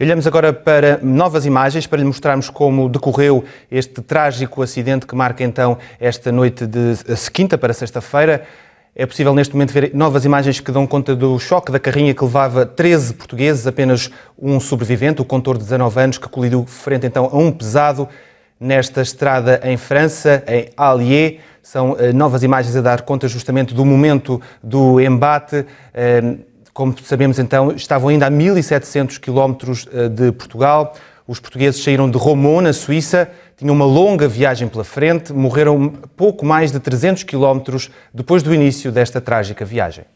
olhamos agora para novas imagens para lhe mostrarmos como decorreu este trágico acidente que marca então esta noite de quinta para sexta-feira. É possível neste momento ver novas imagens que dão conta do choque da carrinha que levava 13 portugueses, apenas um sobrevivente, o contor de 19 anos, que colidiu frente então a um pesado nesta estrada em França, em Allier. São eh, novas imagens a dar conta justamente do momento do embate. Eh, como sabemos então, estavam ainda a 1.700 quilómetros eh, de Portugal. Os portugueses saíram de Romont, na Suíça, tinham uma longa viagem pela frente, morreram pouco mais de 300 quilómetros depois do início desta trágica viagem.